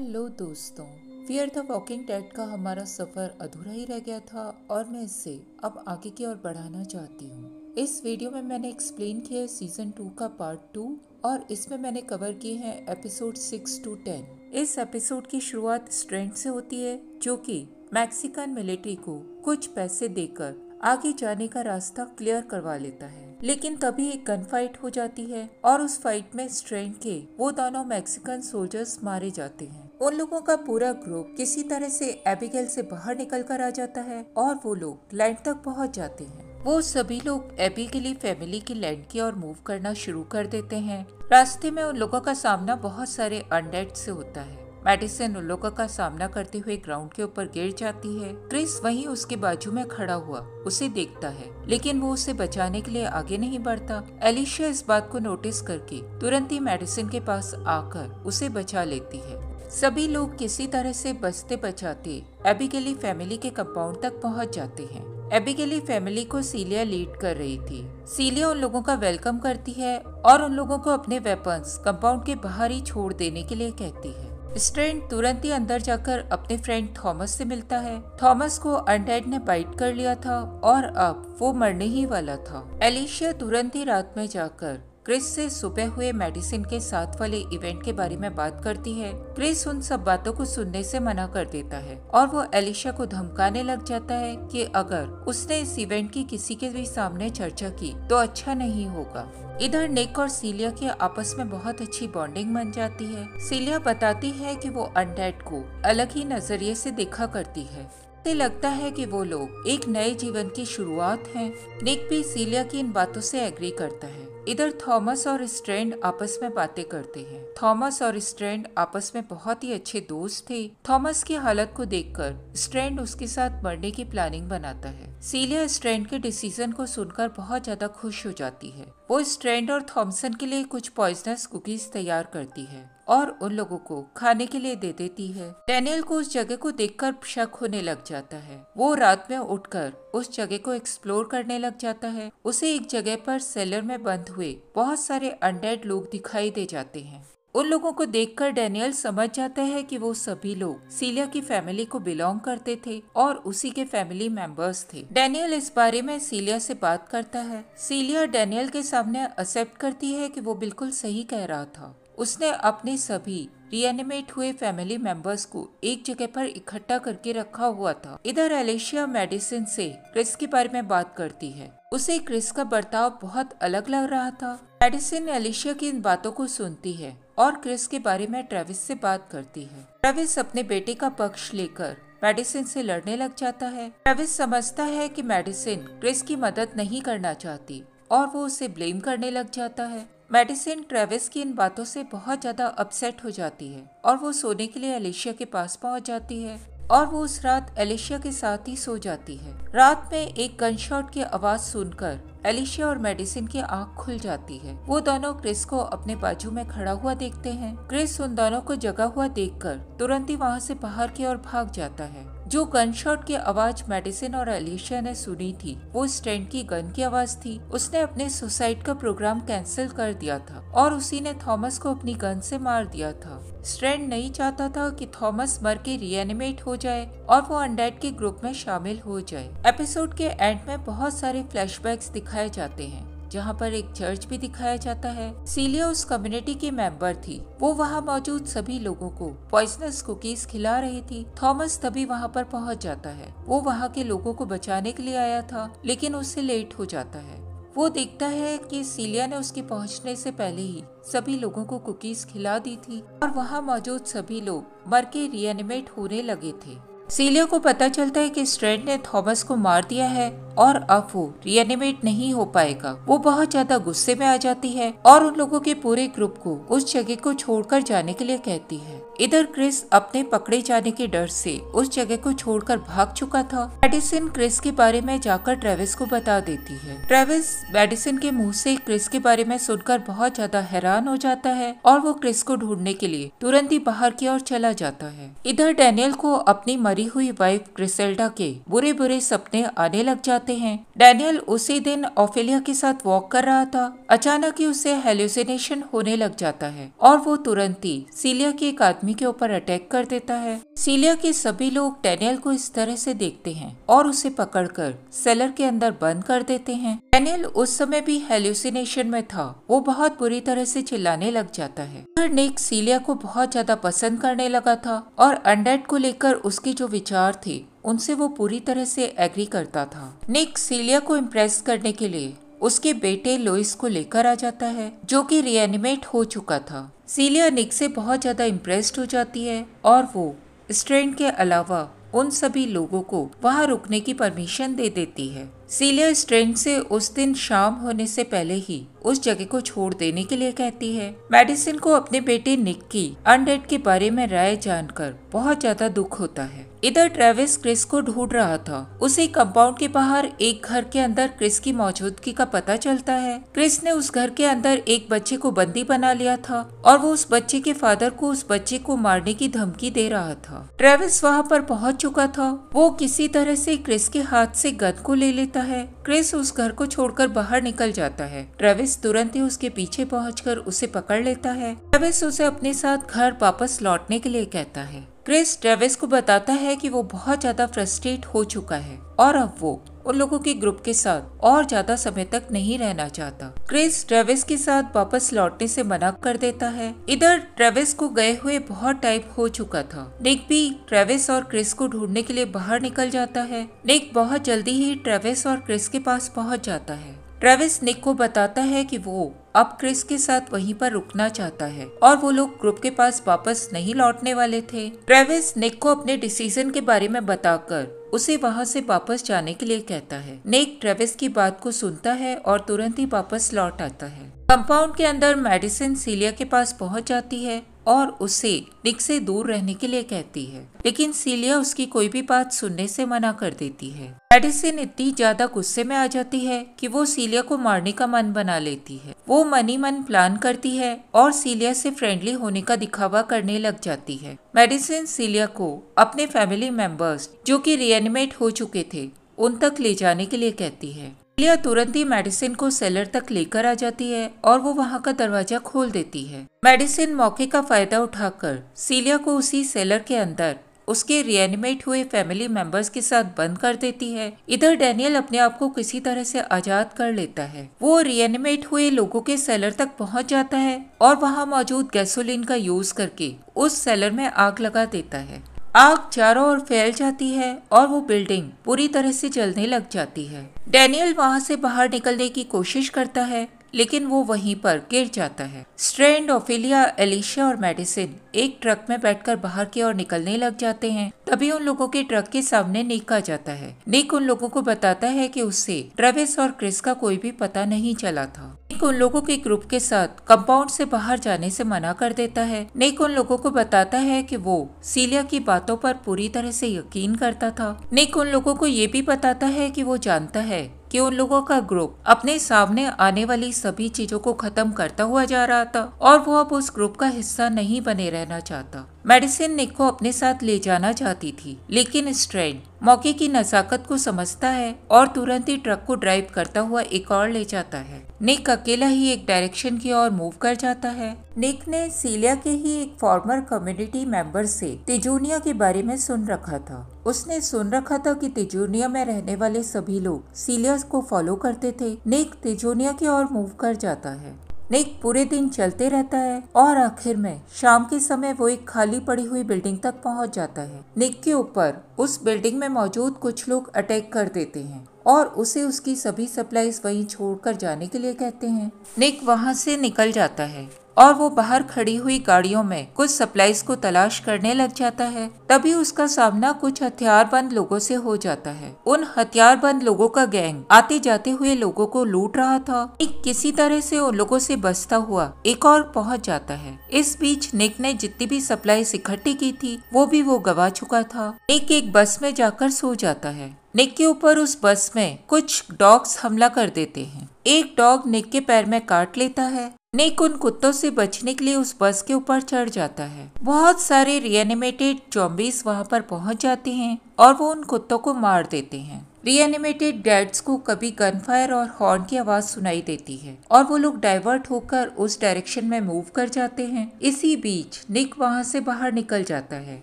Hello दोस्तों fear the walking dead का हमारा सफर अधूरा ही रह गया था और मैं इसे अब आगे की ओर बढ़ाना चाहती हूँ इस वीडियो में मैंने एक्सप्लेन किया है सीजन टू का पार्ट टू और इसमें मैंने कवर किए हैं एपिसोड सिक्स टू टेन इस एपिसोड की शुरुआत स्ट्रेंड से होती है जो कि मैक्सिकन मिलिट्री को कुछ पैसे देकर आगे जाने का रास्ता क्लियर करवा लेता है लेकिन तभी एक गन फाइट हो जाती है और उस फाइट में स्ट्रेंड के वो दोनों मैक्सिकन सोल्जर्स मारे जाते हैं उन लोगों का पूरा ग्रुप किसी तरह से एबिगेल से बाहर निकल कर आ जाता है और वो लोग लैंड तक पहुंच जाते हैं वो सभी लोग एबी के लिए फैमिली की लैंड की ओर मूव करना शुरू कर देते हैं रास्ते में उन लोगों का सामना बहुत सारे अनडेड से होता है मेडिसिन उन लोगों का सामना करते हुए ग्राउंड के ऊपर गिर जाती है क्रिस वहीं उसके बाजू में खड़ा हुआ उसे देखता है लेकिन वो उसे बचाने के लिए आगे नहीं बढ़ता एलिशिया इस बात को नोटिस करके तुरंत ही मेडिसिन के पास आकर उसे बचा लेती है सभी लोग किसी तरह से बचते बचाते एबिगेली फैमिली के कंपाउंड तक पहुंच जाते हैं एबिगेली फैमिली को सीलिया लीड कर रही थी सीलिया उन लोगों का वेलकम करती है और उन लोगों को अपने वेपन्स कंपाउंड के बाहर ही छोड़ देने के लिए कहती है स्ट्रेंड तुरंत ही अंदर जाकर अपने फ्रेंड थॉमस से मिलता है थॉमस को अंडेड ने बाइट कर लिया था और अब वो मरने ही वाला था एलिशिया तुरंत ही रात में जाकर क्रिस से सुबह हुए मेडिसिन के साथ वाले इवेंट के बारे में बात करती है क्रिस उन सब बातों को सुनने से मना कर देता है और वो एलिशा को धमकाने लग जाता है कि अगर उसने इस इवेंट की किसी के भी सामने चर्चा की तो अच्छा नहीं होगा इधर निक और सीलिया के आपस में बहुत अच्छी बॉन्डिंग बन जाती है सीलिया बताती है की वो अंडेड को अलग ही नजरिए ऐसी देखा करती है लगता है कि वो लोग एक नए जीवन की शुरुआत है निक भी सीलिया की इन बातों से एग्री करता है इधर थॉमस और स्ट्रेंड आपस में बातें करते हैं थॉमस और स्ट्रेंड आपस में बहुत ही अच्छे दोस्त थे थॉमस की हालत को देखकर स्ट्रेंड उसके साथ मरने की प्लानिंग बनाता है सीलिया स्ट्रेंड के डिसीजन को सुनकर बहुत ज्यादा खुश हो जाती है वो स्ट्रेंड और थॉमसन के लिए कुछ पॉइजनस कुकीज तैयार करती है और उन लोगों को खाने के लिए दे देती है डेनियल को उस जगह को देखकर शक होने लग जाता है वो रात में उठकर उस जगह को एक्सप्लोर करने लग जाता है उसे एक जगह पर सेलर में बंद हुए बहुत सारे अनडेड लोग दिखाई दे जाते हैं उन लोगों को देखकर डेनियल समझ जाता है कि वो सभी लोग सीलिया की फैमिली को बिलोंग करते थे और उसी के फैमिली मेंबर्स थे डैनियल इस बारे में सीलिया से बात करता है सीलिया डेनियल के सामने एक्सेप्ट करती है कि वो बिल्कुल सही कह रहा था उसने अपने सभी रियनिमेट हुए फैमिली मेंबर्स को एक जगह पर इकट्ठा करके रखा हुआ था इधर एलेशिया मेडिसिन से क्रिस के बारे में बात करती है उसे क्रिस का बर्ताव बहुत अलग लग रहा था मेडिसिन एलिशिया की इन बातों को सुनती है और क्रिस के बारे में ट्रेविस से बात करती है ट्रेविस अपने बेटे का पक्ष लेकर मेडिसिन से लड़ने लग जाता है ट्रेविस समझता है कि मेडिसिन क्रिस की मदद नहीं करना चाहती और वो उसे ब्लेम करने लग जाता है मेडिसिन ट्रेविस की इन बातों से बहुत ज़्यादा अपसेट हो जाती है और वो सोने के लिए एलिशिया के पास पहुंच जाती है और वो उस रात एलिशिया के साथ ही सो जाती है रात में एक गनशॉट की आवाज़ सुनकर एलिशिया और मेडिसिन की आंख खुल जाती है वो दोनों क्रिस को अपने बाजू में खड़ा हुआ देखते हैं क्रिस उन दोनों को जगा हुआ देखकर तुरंत ही वहाँ से बाहर की ओर भाग जाता है जो गनशॉट की आवाज मेडिसिन और अलीशिया ने सुनी थी वो स्टैंड की गन की आवाज थी उसने अपने सुसाइड का प्रोग्राम कैंसिल कर दिया था और उसी ने थॉमस को अपनी गन से मार दिया था स्टैंड नहीं चाहता था कि थॉमस मर के रीएनिमेट हो जाए और वो अंडेड के ग्रुप में शामिल हो जाए एपिसोड के एंड में बहुत सारे फ्लैश दिखाए जाते हैं जहाँ पर एक चर्च भी दिखाया जाता है सीलिया उस कम्युनिटी की मेंबर थी वो वहाँ मौजूद सभी लोगों को पॉइसनस कुकीज खिला रही थी थॉमस तभी वहाँ पर पहुँच जाता है वो वहाँ के लोगों को बचाने के लिए आया था लेकिन उससे लेट हो जाता है वो देखता है कि सीलिया ने उसके पहुंचने से पहले ही सभी लोगों को कुकीज खिला दी थी और वहाँ मौजूद सभी लोग मर के रियनिमेट होने लगे थे सीलिया को पता चलता है कि स्ट्रेट ने थॉमस को मार दिया है और अब वो रियनिमेट नहीं हो पाएगा वो बहुत ज्यादा गुस्से में आ जाती है और उन लोगों के पूरे ग्रुप को उस जगह को छोड़कर जाने के लिए कहती है इधर क्रिस अपने पकड़े जाने के डर से उस जगह को छोड़कर भाग चुका था मेडिसिन क्रिस के बारे में जाकर ट्रेविस को बता देती है ट्रेविस मेडिसिन के मुंह से क्रिस के बारे में सुनकर बहुत ज्यादा हैरान हो जाता है और वो क्रिस को ढूंढने के लिए तुरंत ही बाहर की ओर चला जाता है इधर डैनियल को अपनी मरी मरी हुई वाइफ क्रिसेल्डा के बुरे बुरे सपने आने लग जाते हैं डैनियल उसी दिन ओफेलिया के साथ वॉक कर रहा था अचानक ही उसे हेल्यूसिनेशन होने लग जाता है और वो तुरंत ही सीलिया के एक आदमी के ऊपर अटैक कर देता है सीलिया के सभी लोग डैनियल को इस तरह से देखते हैं और उसे पकड़कर सेलर के अंदर बंद कर देते हैं डैनियल उस समय भी हेल्यूसिनेशन में था वो बहुत बुरी तरह से चिल्लाने लग जाता है नेक सीलिया को बहुत ज्यादा पसंद करने लगा था और अंडेड को लेकर उसकी जो विचार थे उनसे वो पूरी तरह से एग्री करता था निक सीलिया को इम्प्रेस करने के लिए उसके बेटे लोइस को लेकर आ जाता है जो कि रियनिमेट हो चुका था सीलिया निक से बहुत ज़्यादा इम्प्रेस्ड हो जाती है और वो स्ट्रेंड के अलावा उन सभी लोगों को वहाँ रुकने की परमिशन दे देती है सीलिया स्ट्रेंग से उस दिन शाम होने से पहले ही उस जगह को छोड़ देने के लिए कहती है मेडिसिन को अपने बेटे निक की अनडेड के बारे में राय जानकर बहुत ज्यादा दुख होता है इधर ट्रेविस क्रिस को ढूंढ रहा था उसे कंपाउंड के बाहर एक घर के अंदर क्रिस की मौजूदगी का पता चलता है क्रिस ने उस घर के अंदर एक बच्चे को बंदी बना लिया था और वो उस बच्चे के फादर को उस बच्चे को मारने की धमकी दे रहा था ट्रेविस वहाँ पर पहुँच चुका था वो किसी तरह से क्रिस के हाथ से गन को ले लेता लगता है क्रिस उस घर को छोड़कर बाहर निकल जाता है ट्रेविस तुरंत ही उसके पीछे पहुँच उसे पकड़ लेता है ट्रेविस उसे अपने साथ घर वापस लौटने के लिए कहता है क्रिस ट्रेविस को बताता है कि वो बहुत ज्यादा फ्रस्ट्रेट हो चुका है और अब वो और लोगों के ग्रुप के साथ और ज्यादा समय तक नहीं रहना चाहता क्रिस ट्रेविस के साथ वापस लौटने से मना कर देता है इधर ट्रेविस को गए हुए बहुत टाइम हो चुका था निक भी ट्रेविस और क्रिस को ढूंढने के लिए बाहर निकल जाता है निक बहुत जल्दी ही ट्रेविस और क्रिस के पास पहुँच जाता है ट्रेविस निक को बताता है कि वो अब क्रिस के साथ वहीं पर रुकना चाहता है और वो लोग ग्रुप के पास वापस नहीं लौटने वाले थे ट्रेविस निक को अपने डिसीजन के बारे में बताकर उसे वहाँ से वापस जाने के लिए कहता है नेक ट्रेविस की बात को सुनता है और तुरंत ही वापस लौट आता है कंपाउंड के अंदर मेडिसिन सीलिया के पास पहुंच जाती है और उसे निक से दूर रहने के लिए कहती है लेकिन सीलिया उसकी कोई भी बात सुनने से मना कर देती है एडिसन इतनी ज्यादा गुस्से में आ जाती है कि वो सीलिया को मारने का मन बना लेती है वो मनी मन प्लान करती है और सीलिया से फ्रेंडली होने का दिखावा करने लग जाती है मेडिसिन सीलिया को अपने फैमिली मेंबर्स जो कि रियनिमेट हो चुके थे उन तक ले जाने के लिए कहती है लिया तुरंत ही मेडिसिन को सेलर तक लेकर आ जाती है और वो वहाँ का दरवाजा खोल देती है मेडिसिन मौके का फायदा उठाकर सीलिया को उसी सेलर के अंदर उसके रियनिमेट हुए फैमिली मेंबर्स के साथ बंद कर देती है इधर डेनियल अपने आप को किसी तरह से आजाद कर लेता है वो रियनिमेट हुए लोगों के सेलर तक पहुंच जाता है और वहां मौजूद गैसोलीन का यूज करके उस सेलर में आग लगा देता है आग चारों ओर फैल जाती है और वो बिल्डिंग पूरी तरह से जलने लग जाती है डेनियल वहाँ से बाहर निकलने की कोशिश करता है लेकिन वो वहीं पर गिर जाता है स्ट्रेंड ओफिलिया एलिशिया और मेडिसिन एक ट्रक में बैठकर बाहर की ओर निकलने लग जाते हैं तभी उन लोगों के ट्रक के सामने निक आ जाता है निक उन लोगों को बताता है कि उससे ट्रेविस और क्रिस का कोई भी पता नहीं चला था नेक उन लोगों के ग्रुप के साथ कंपाउंड से बाहर जाने से मना कर देता है नेक उन लोगों को बताता है कि वो सीलिया की बातों पर पूरी तरह से यकीन करता था नेक उन लोगों को ये भी बताता है कि वो जानता है कि उन लोगों का ग्रुप अपने सामने आने वाली सभी चीजों को खत्म करता हुआ जा रहा था और वो अब उस ग्रुप का हिस्सा नहीं बने रहना चाहता मेडिसिन निक को अपने साथ ले जाना चाहती थी लेकिन स्ट्रेंड मौके की नजाकत को समझता है और तुरंत ही ट्रक को ड्राइव करता हुआ एक और ले जाता है निक अकेला ही एक डायरेक्शन की ओर मूव कर जाता है निक ने सीलिया के ही एक फॉर्मर कम्युनिटी मेंबर से तिजूनिया के बारे में सुन रखा था उसने सुन रखा था कि तिजूनिया में रहने वाले सभी लोग सीलिया को फॉलो करते थे निक तिजूनिया की ओर मूव कर जाता है नेक पूरे दिन चलते रहता है और आखिर में शाम के समय वो एक खाली पड़ी हुई बिल्डिंग तक पहुंच जाता है निक के ऊपर उस बिल्डिंग में मौजूद कुछ लोग अटैक कर देते हैं और उसे उसकी सभी सप्लाईज वहीं छोड़कर जाने के लिए कहते हैं निक वहां से निकल जाता है और वो बाहर खड़ी हुई गाड़ियों में कुछ सप्लाईज को तलाश करने लग जाता है तभी उसका सामना कुछ हथियारबंद लोगों से हो जाता है उन हथियारबंद लोगों का गैंग आते जाते हुए लोगों को लूट रहा था एक किसी तरह से उन लोगों से बचता हुआ एक और पहुंच जाता है इस बीच निक ने जितनी भी सप्लाईज इकट्ठी की थी वो भी वो गवा चुका था निक एक बस में जाकर सो जाता है निक के ऊपर उस बस में कुछ डॉग्स हमला कर देते हैं एक डॉग निक के पैर में काट लेता है निक उन कुत्तों से बचने के लिए उस बस के ऊपर चढ़ जाता है बहुत सारे रियनिमेटेड चौबीस वहाँ पर पहुँच जाते हैं और वो उन कुत्तों को मार देते हैं रियनिमेटेड डेड्स को कभी गन फायर और हॉर्न की आवाज सुनाई देती है और वो लोग डाइवर्ट होकर उस डायरेक्शन में मूव कर जाते हैं इसी बीच निक वहाँ से बाहर निकल जाता है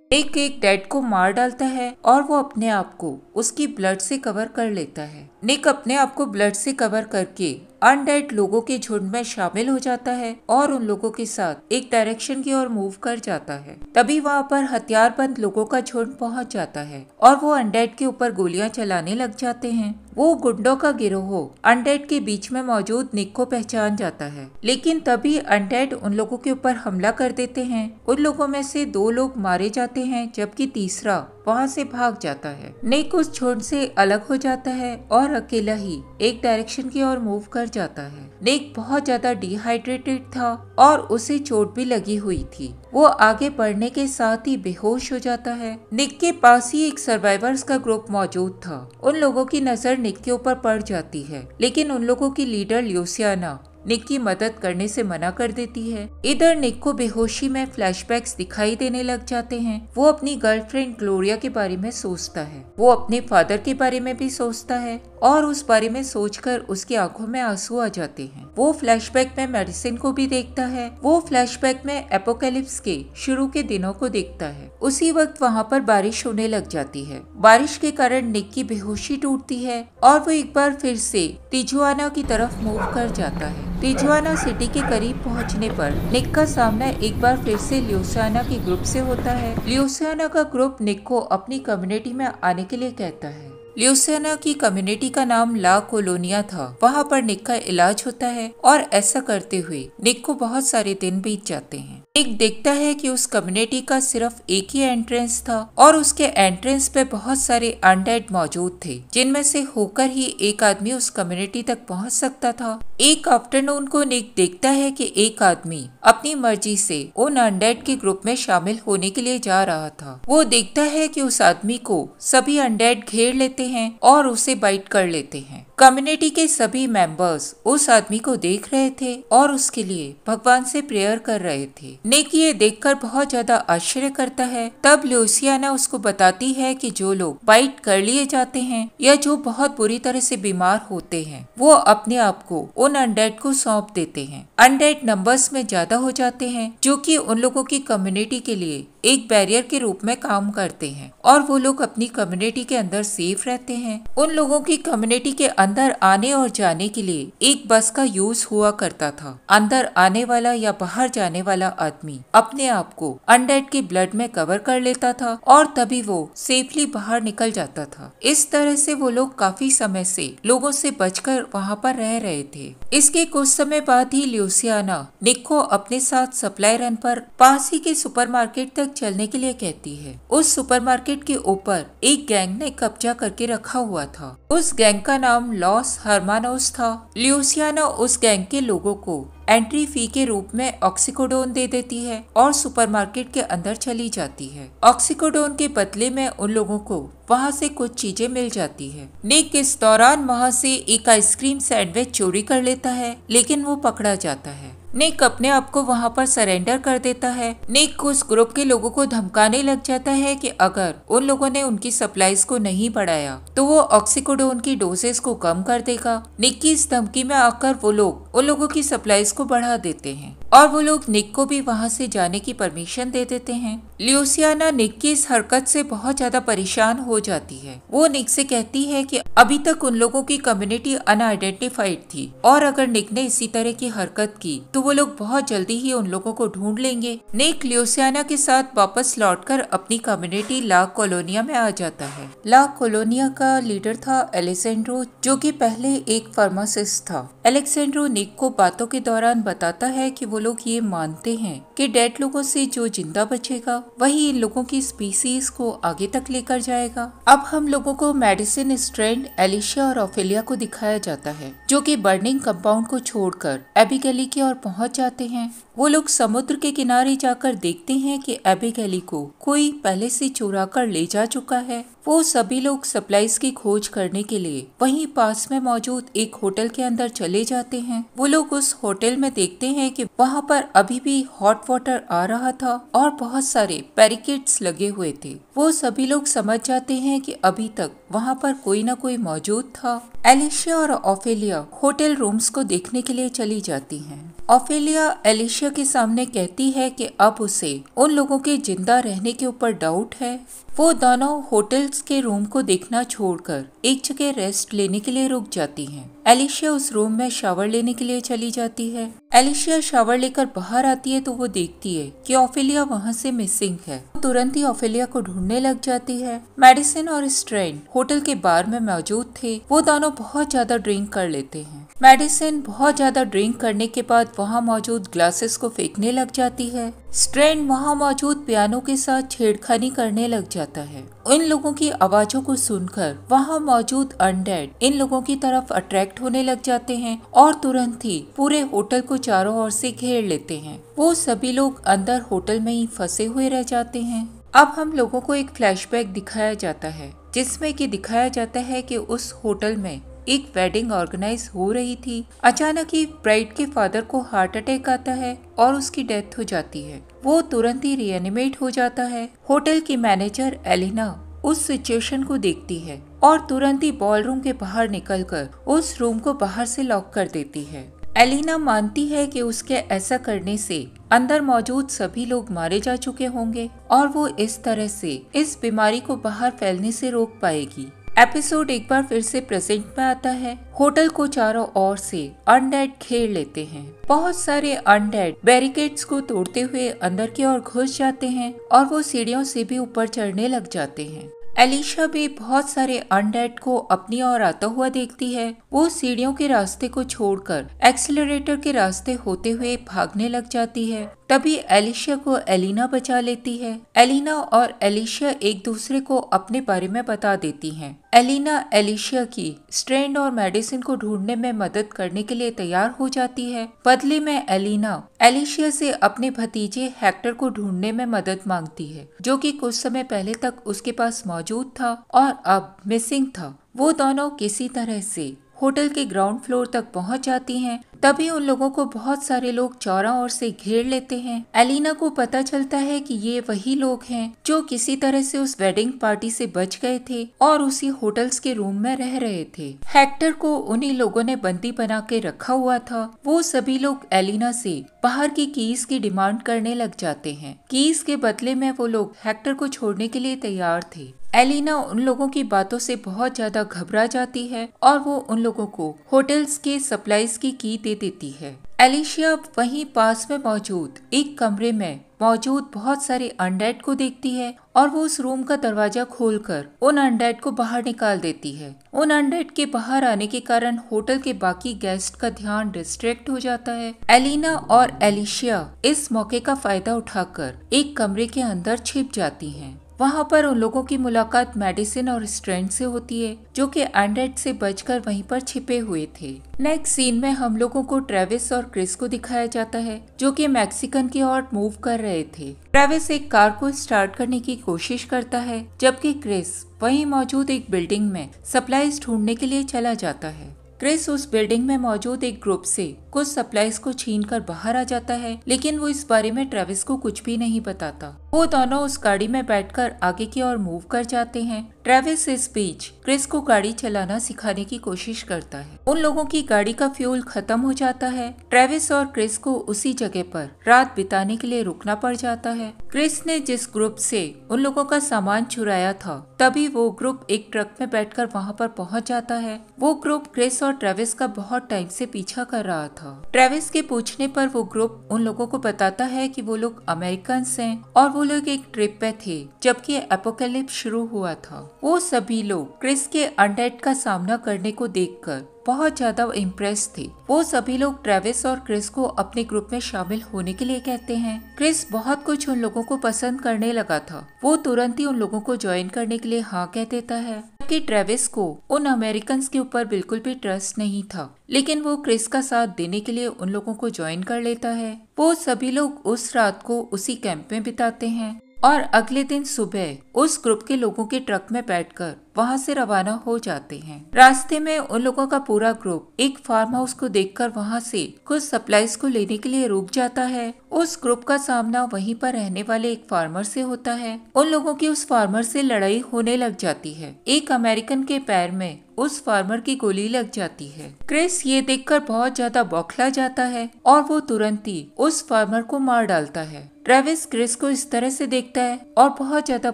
निक एक डेड को मार डालता है और वो अपने आप को उसकी ब्लड से कवर कर लेता है निक अपने आप को ब्लड से कवर करके अनडेड लोगों के झुंड में शामिल हो जाता है और उन लोगों के साथ एक डायरेक्शन की ओर मूव कर जाता है तभी वहाँ पर हथियारबंद लोगों का झुंड पहुँच जाता है और वो अनडेड के ऊपर गोलियां चलाने लग जाते हैं वो गुंडों का गिरोह अंडेड के बीच में मौजूद निक को पहचान जाता है लेकिन तभी अंडेड उन लोगों के ऊपर हमला कर देते हैं उन लोगों में से दो लोग मारे जाते हैं जबकि तीसरा वहाँ से भाग जाता है निक उस झुंड से अलग हो जाता है और अकेला ही एक डायरेक्शन की ओर मूव कर जाता है निक बहुत ज्यादा डिहाइड्रेटेड था और उसे चोट भी लगी हुई थी वो आगे बढ़ने के साथ ही बेहोश हो जाता है निक के पास ही एक सर्वाइवर्स का ग्रुप मौजूद था उन लोगों की नजर निक के ऊपर पड़ जाती है लेकिन उन लोगों की लीडर ल्यूसियाना निक की मदद करने से मना कर देती है इधर निक को बेहोशी में फ्लैशबैक्स दिखाई देने लग जाते हैं वो अपनी गर्लफ्रेंड ग्लोरिया के बारे में सोचता है वो अपने फादर के बारे में भी सोचता है और उस बारे में सोचकर उसकी आंखों में आंसू आ जाते हैं वो फ्लैशबैक में मेडिसिन को भी देखता है वो फ्लैशबैक में एपोकैलिप्स के शुरू के दिनों को देखता है उसी वक्त वहाँ पर बारिश होने लग जाती है बारिश के कारण निक की बेहोशी टूटती है और वो एक बार फिर से तिजुआना की तरफ मूव कर जाता है तिजुआना सिटी के करीब पहुंचने पर निक का सामना एक बार फिर से लियोसाना के ग्रुप से होता है लियोसाना का ग्रुप निक को अपनी कम्युनिटी में आने के लिए कहता है ल्यूसेना की कम्युनिटी का नाम ला कोलोनिया था वहाँ पर निक का इलाज होता है और ऐसा करते हुए निक को बहुत सारे दिन बीत जाते हैं निक देखता है कि उस कम्युनिटी का सिर्फ एक ही एंट्रेंस था और उसके एंट्रेंस पे बहुत सारे अनडेड मौजूद थे जिनमें से होकर ही एक आदमी उस कम्युनिटी तक पहुंच सकता था एक आफ्टरनून को निक देखता है कि एक आदमी अपनी मर्जी से उन अंडेड के ग्रुप में शामिल होने के लिए जा रहा था वो देखता है कि उस आदमी को सभी अंडेड घेर लेते हैं और उसे बाइट कर लेते हैं कम्युनिटी के सभी मेंबर्स उस आदमी को देख रहे थे और उसके लिए भगवान से प्रेयर कर रहे थे निक ये कर बहुत ज्यादा आश्चर्य करता है तब ल्यूसियाना उसको बताती है की जो लोग बाइट कर लिए जाते हैं या जो बहुत बुरी तरह से बीमार होते हैं वो अपने आप को उन अनडेड को सौंप देते हैं अनडेड नंबर्स में ज्यादा हो जाते हैं जो कि उन लोगों की कम्युनिटी के लिए एक बैरियर के रूप में काम करते हैं और वो लोग अपनी कम्युनिटी के अंदर सेफ रहते हैं उन लोगों की कम्युनिटी के अंदर आने और जाने के लिए एक बस का यूज हुआ करता था अंदर आने वाला या बाहर जाने वाला आदमी अपने आप को अंडेड के ब्लड में कवर कर लेता था और तभी वो सेफली बाहर निकल जाता था इस तरह से वो लोग काफी समय से लोगों से बचकर वहाँ पर रह रहे थे इसके कुछ समय बाद ही ल्यूसियाना निको अपने साथ सप्लाई रन पर पास ही के सुपरमार्केट तक चलने के लिए कहती है उस सुपरमार्केट के ऊपर एक गैंग ने कब्जा करके रखा हुआ था उस गैंग का नाम लॉस हरमानोस था ल्यूसियाना उस गैंग के लोगों को एंट्री फी के रूप में ऑक्सीकोडोन दे देती है और सुपरमार्केट के अंदर चली जाती है ऑक्सीकोडोन के बदले में उन लोगों को वहाँ से कुछ चीजें मिल जाती है निक इस दौरान वहाँ से एक आइसक्रीम सैंडविच चोरी कर लेता है लेकिन वो पकड़ा जाता है निक अपने आप को वहाँ पर सरेंडर कर देता है निक उस ग्रुप के लोगों को धमकाने लग जाता है कि अगर उन लोगों ने उनकी सप्लाईज को नहीं बढ़ाया तो वो ऑक्सीकोडोन की डोजेस को कम कर देगा निक की इस धमकी में आकर वो लोग उन लोगों की सप्लाईज को बढ़ा देते हैं और वो लोग निक को भी वहाँ से जाने की परमिशन दे देते हैं लियोसियाना निक की इस हरकत से बहुत ज्यादा परेशान हो जाती है वो निक से कहती है कि अभी तक उन लोगों की कम्युनिटी अनआइडेंटिफाइड थी और अगर निक ने इसी तरह की हरकत की तो वो लोग बहुत जल्दी ही उन लोगों को ढूंढ लेंगे निक लियोसियाना के साथ वापस लौट अपनी कम्युनिटी ला कॉलोनिया में आ जाता है ला कॉलोनिया का लीडर था एलेक्सेंड्रो जो की पहले एक फार्मासिस्ट था एलेक्सेंड्रो निक को बातों के दौरान बताता है की वो वो लोग ये मानते हैं कि डेड लोगों से जो जिंदा बचेगा वही इन लोगों की स्पीसीज को आगे तक लेकर जाएगा अब हम लोगों को मेडिसिन स्ट्रेंड एलिशिया और ऑफेलिया को दिखाया जाता है जो की बर्निंग कंपाउंड को छोड़कर एबिगेली की ओर पहुंच जाते हैं वो लोग समुद्र के किनारे जाकर देखते हैं कि एबिगैली को कोई पहले से चुरा कर ले जा चुका है वो सभी लोग सप्लाईज की खोज करने के लिए वहीं पास में मौजूद एक होटल के अंदर चले जाते हैं वो लोग उस होटल में देखते हैं कि वहाँ पर अभी भी हॉट वाटर आ रहा था और बहुत सारे पैरिकेट्स लगे हुए थे वो सभी लोग समझ जाते हैं कि अभी तक वहाँ पर कोई ना कोई मौजूद था एलिशिया और ऑफेलिया होटल रूम्स को देखने के लिए चली जाती हैं ऑफेलिया एलिशिया के सामने कहती है कि अब उसे उन लोगों के जिंदा रहने के ऊपर डाउट है वो दोनों होटल्स के रूम को देखना छोड़कर एक जगह रेस्ट लेने के लिए रुक जाती हैं। एलिशिया उस रूम में शावर लेने के लिए चली जाती है एलिशिया शावर लेकर बाहर आती है तो वो देखती है कि ऑफिलिया वहाँ से मिसिंग है वो तुरंत ही ऑफिलिया को ढूंढने लग जाती है मेडिसिन और स्ट्रेन होटल के बार में मौजूद थे वो दोनों बहुत ज्यादा ड्रिंक कर लेते हैं मेडिसिन बहुत ज्यादा ड्रिंक करने के बाद वहाँ मौजूद ग्लासेस को फेंकने लग जाती है स्ट्रेन वहाँ मौजूद पियानो के साथ छेड़खानी करने लग जाता है इन लोगों की आवाजों को सुनकर वहाँ मौजूद अनडेड इन लोगों की तरफ अट्रैक्ट होने लग जाते हैं और तुरंत ही पूरे होटल को चारों ओर से घेर लेते हैं वो सभी लोग अंदर होटल में ही फंसे हुए रह जाते हैं अब हम लोगों को एक फ्लैशबैक दिखाया जाता है जिसमें कि दिखाया जाता है कि उस होटल में एक वेडिंग ऑर्गेनाइज हो रही थी अचानक ही ब्राइड के फादर को हार्ट अटैक आता है और उसकी डेथ हो जाती है वो तुरंत ही रियनिमेट हो जाता है होटल की मैनेजर एलिना उस सिचुएशन को देखती है और तुरंत ही बॉल रूम के बाहर निकलकर उस रूम को बाहर से लॉक कर देती है एलिना मानती है कि उसके ऐसा करने से अंदर मौजूद सभी लोग मारे जा चुके होंगे और वो इस तरह से इस बीमारी को बाहर फैलने से रोक पाएगी एपिसोड एक बार फिर से प्रेजेंट में आता है होटल को चारों ओर से अनडेड घेर लेते हैं बहुत सारे अनडेड बैरिकेड्स को तोड़ते हुए अंदर की ओर घुस जाते हैं और वो सीढ़ियों से भी ऊपर चढ़ने लग जाते हैं एलिशा भी बहुत सारे अनडेड को अपनी ओर आता हुआ देखती है वो सीढ़ियों के रास्ते को छोड़कर एक्सिलेटर के रास्ते होते हुए भागने लग जाती है तभी एलिशा को एलिना बचा लेती है एलिना और एलिशा एक दूसरे को अपने बारे में बता देती हैं। एलिना एलिशिया की स्ट्रेंड और मेडिसिन को ढूंढने में मदद करने के लिए तैयार हो जाती है बदले में एलिना एलिशिया से अपने भतीजे हेक्टर को ढूंढने में मदद मांगती है जो कि कुछ समय पहले तक उसके पास मौजूद था और अब मिसिंग था वो दोनों किसी तरह से होटल के ग्राउंड फ्लोर तक पहुंच जाती हैं तभी उन लोगों को बहुत सारे लोग चौरा ओर से घेर लेते हैं एलिना को पता चलता है कि ये वही लोग हैं जो किसी तरह से उस वेडिंग पार्टी से बच गए थे और उसी होटल्स के रूम में रह रहे थे हेक्टर को उन्हीं लोगों ने बंदी बना के रखा हुआ था वो सभी लोग एलिना से बाहर की कीज की डिमांड करने लग जाते हैं कीज के बदले में वो लोग हेक्टर को छोड़ने के लिए तैयार थे एलिना उन लोगों की बातों से बहुत ज्यादा घबरा जाती है और वो उन लोगों को होटल्स के सप्लाईज की की दे देती है एलिशिया वहीं पास में मौजूद एक कमरे में मौजूद बहुत सारे अंडेड को देखती है और वो उस रूम का दरवाजा खोलकर उन अंडेड को बाहर निकाल देती है उन अंडेड के बाहर आने के कारण होटल के बाकी गेस्ट का ध्यान डिस्ट्रैक्ट हो जाता है एलिना और एलिशिया इस मौके का फायदा उठाकर एक कमरे के अंदर छिप जाती हैं। वहाँ पर उन लोगों की मुलाकात मेडिसिन और स्ट्रेंड से होती है जो कि अंडेड से बचकर वहीं पर छिपे हुए थे नेक्स्ट सीन में हम लोगों को ट्रेविस और क्रिस को दिखाया जाता है जो कि मैक्सिकन की ओर मूव कर रहे थे ट्रेविस एक कार को स्टार्ट करने की कोशिश करता है जबकि क्रिस वहीं मौजूद एक बिल्डिंग में सप्लाईज ढूंढने के लिए चला जाता है क्रिस उस बिल्डिंग में मौजूद एक ग्रुप से कुछ सप्लाईज को छीन कर बाहर आ जाता है लेकिन वो इस बारे में ट्रेविस को कुछ भी नहीं बताता वो दोनों उस गाड़ी में बैठकर आगे की ओर मूव कर जाते हैं ट्रेविस इस बीच क्रिस को गाड़ी चलाना सिखाने की कोशिश करता है उन लोगों की गाड़ी का फ्यूल खत्म हो जाता है ट्रेविस और क्रिस को उसी जगह पर रात बिताने के लिए रुकना पड़ जाता है क्रिस ने जिस ग्रुप से उन लोगों का सामान छुराया था तभी वो ग्रुप एक ट्रक में बैठकर वहाँ पर पहुँच जाता है वो ग्रुप क्रिस और ट्रेविस का बहुत टाइम से पीछा कर रहा था था ट्रेविस के पूछने पर वो ग्रुप उन लोगों को बताता है कि वो लोग अमेरिकन हैं और वो लोग एक ट्रिप पे थे जबकि एपोकलिप शुरू हुआ था वो सभी लोग क्रिस के अंडेट का सामना करने को देखकर बहुत ज्यादा इम्प्रेस थे वो सभी लोग ट्रेविस और क्रिस को अपने ग्रुप में शामिल होने के लिए कहते हैं क्रिस बहुत कुछ उन लोगों को पसंद करने लगा था वो तुरंत ही उन लोगों को ज्वाइन करने के लिए हाँ कह देता है जबकि ट्रेविस को उन अमेरिकन के ऊपर बिल्कुल भी ट्रस्ट नहीं था लेकिन वो क्रिस का साथ देने के लिए उन लोगों को ज्वाइन कर लेता है वो सभी लोग उस रात को उसी कैंप में बिताते हैं और अगले दिन सुबह उस ग्रुप के लोगों के ट्रक में बैठकर वहाँ से रवाना हो जाते हैं रास्ते में उन लोगों का पूरा ग्रुप एक फार्म हाउस को देखकर वहाँ से कुछ सप्लाईज को लेने के लिए रुक जाता है उस ग्रुप का सामना वहीं पर रहने वाले एक फार्मर से होता है उन लोगों की उस फार्मर से लड़ाई होने लग जाती है एक अमेरिकन के पैर में उस फार्मर की गोली लग जाती है क्रिस ये देखकर बहुत ज्यादा बौखला जाता है और वो तुरंत ही उस फार्मर को मार डालता है ट्रेविस क्रिस को इस तरह से देखता है और बहुत ज्यादा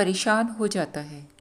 परेशान हो जाता है